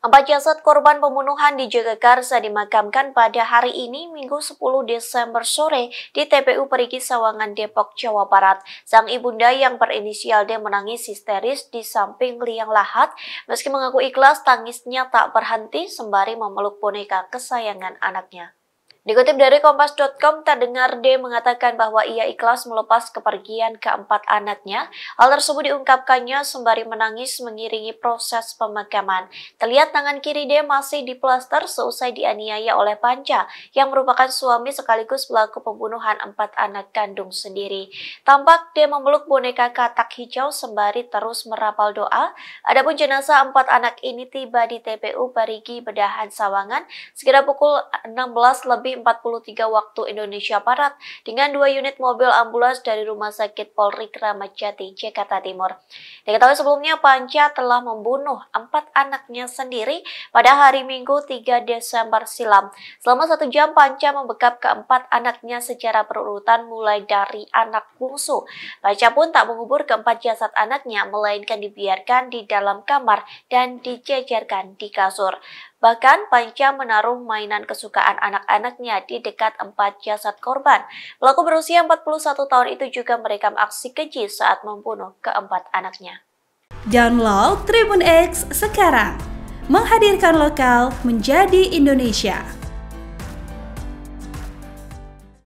Empat jasad korban pembunuhan di Jagakarsa dimakamkan pada hari ini Minggu 10 Desember sore di TPU Perigi Sawangan Depok, Jawa Barat. Sang ibunda yang berinisial D menangis histeris di samping liang lahat. Meski mengaku ikhlas, tangisnya tak berhenti sembari memeluk boneka kesayangan anaknya. Dikutip dari Kompas.com, terdengar D mengatakan bahwa ia ikhlas melepas kepergian keempat anaknya. Hal tersebut diungkapkannya sembari menangis mengiringi proses pemakaman. Terlihat tangan kiri D masih diplaster seusai dianiaya oleh Panca, yang merupakan suami sekaligus pelaku pembunuhan empat anak kandung sendiri. Tampak D memeluk boneka katak hijau sembari terus merapal doa. Adapun jenazah empat anak ini tiba di TPU Parigi Bedahan Sawangan segera pukul 16 lebih 43 waktu Indonesia Barat dengan dua unit mobil ambulans dari Rumah Sakit Polri Kramat Jati, Jakarta Timur. Diketahui sebelumnya Panca telah membunuh empat anaknya sendiri pada hari Minggu 3 Desember silam. Selama satu jam Panca membekap keempat anaknya secara berurutan mulai dari anak bungsu. Panca pun tak mengubur keempat jasad anaknya melainkan dibiarkan di dalam kamar dan dijejerkan di kasur. Bahkan Panca menaruh mainan kesukaan anak-anaknya di dekat empat jasad korban. Pelaku berusia 41 tahun itu juga merekam aksi keji saat membunuh keempat anaknya. Download Tribun X sekarang. Menghadirkan lokal menjadi Indonesia.